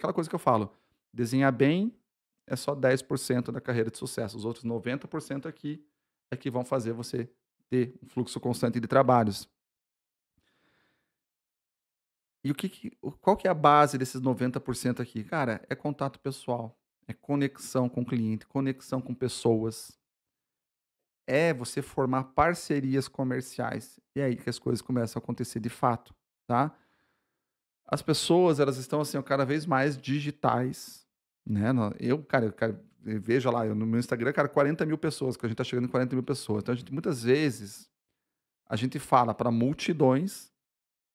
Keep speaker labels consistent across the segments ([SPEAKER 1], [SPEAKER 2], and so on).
[SPEAKER 1] aquela coisa que eu falo. Desenhar bem é só 10% da carreira de sucesso. Os outros 90% aqui é, é que vão fazer você ter um fluxo constante de trabalhos. E o que, qual que é a base desses 90% aqui? Cara, é contato pessoal, é conexão com o cliente, conexão com pessoas. É você formar parcerias comerciais. E é aí que as coisas começam a acontecer de fato, tá? as pessoas elas estão assim cada vez mais digitais, né? Eu, cara, cara veja lá, eu, no meu Instagram, cara, 40 mil pessoas, que a gente está chegando em 40 mil pessoas. Então, a gente, muitas vezes, a gente fala para multidões,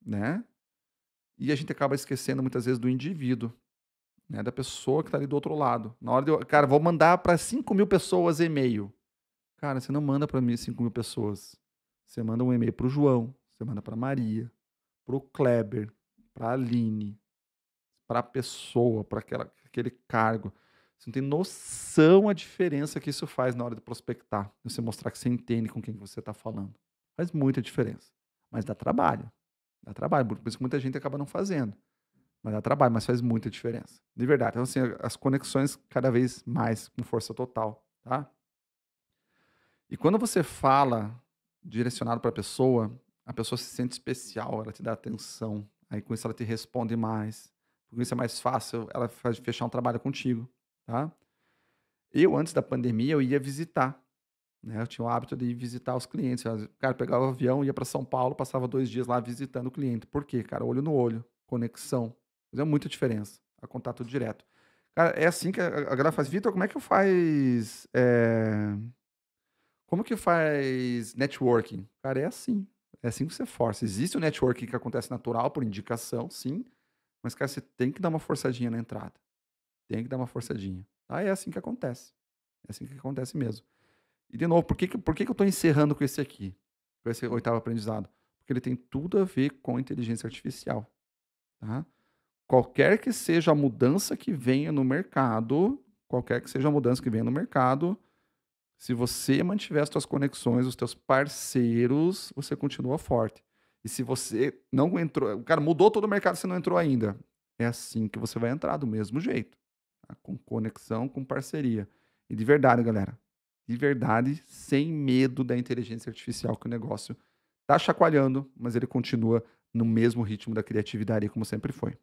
[SPEAKER 1] né? E a gente acaba esquecendo muitas vezes do indivíduo, né? Da pessoa que está ali do outro lado. Na hora de eu, cara, vou mandar para 5 mil pessoas e-mail. Cara, você não manda para mim 5 mil pessoas. Você manda um e-mail para o João, você manda para Maria, para o Kleber, para a Aline, para a pessoa, para aquele cargo. Você não tem noção a diferença que isso faz na hora de prospectar. Você mostrar que você entende com quem você está falando. Faz muita diferença. Mas dá trabalho. Dá trabalho. Por isso que muita gente acaba não fazendo. Mas dá trabalho, mas faz muita diferença. De verdade. Então, assim, as conexões cada vez mais com força total, tá? E quando você fala direcionado para a pessoa, a pessoa se sente especial, ela te dá atenção, Aí com isso ela te responde mais. Com isso é mais fácil ela faz fechar um trabalho contigo, tá? Eu, antes da pandemia, eu ia visitar. Né? Eu tinha o hábito de ir visitar os clientes. O cara pegava o avião, ia para São Paulo, passava dois dias lá visitando o cliente. Por quê, cara? Olho no olho, conexão. Fazia muita diferença. A contato direto. Cara, é assim que a, a galera faz. Vitor, como é que eu faz... É... Como que faz networking? Cara, é assim. É assim que você força. Existe o network que acontece natural por indicação, sim. Mas, cara, você tem que dar uma forçadinha na entrada. Tem que dar uma forçadinha. Ah, é assim que acontece. É assim que acontece mesmo. E, de novo, por que, por que eu estou encerrando com esse aqui? Com esse oitavo aprendizado? Porque ele tem tudo a ver com inteligência artificial. Tá? Qualquer que seja a mudança que venha no mercado, qualquer que seja a mudança que venha no mercado, se você mantiver as suas conexões, os teus parceiros, você continua forte. E se você não entrou, o cara mudou todo o mercado, você não entrou ainda. É assim que você vai entrar, do mesmo jeito. Tá? Com conexão, com parceria. E de verdade, galera, de verdade, sem medo da inteligência artificial que o negócio tá chacoalhando, mas ele continua no mesmo ritmo da criatividade como sempre foi.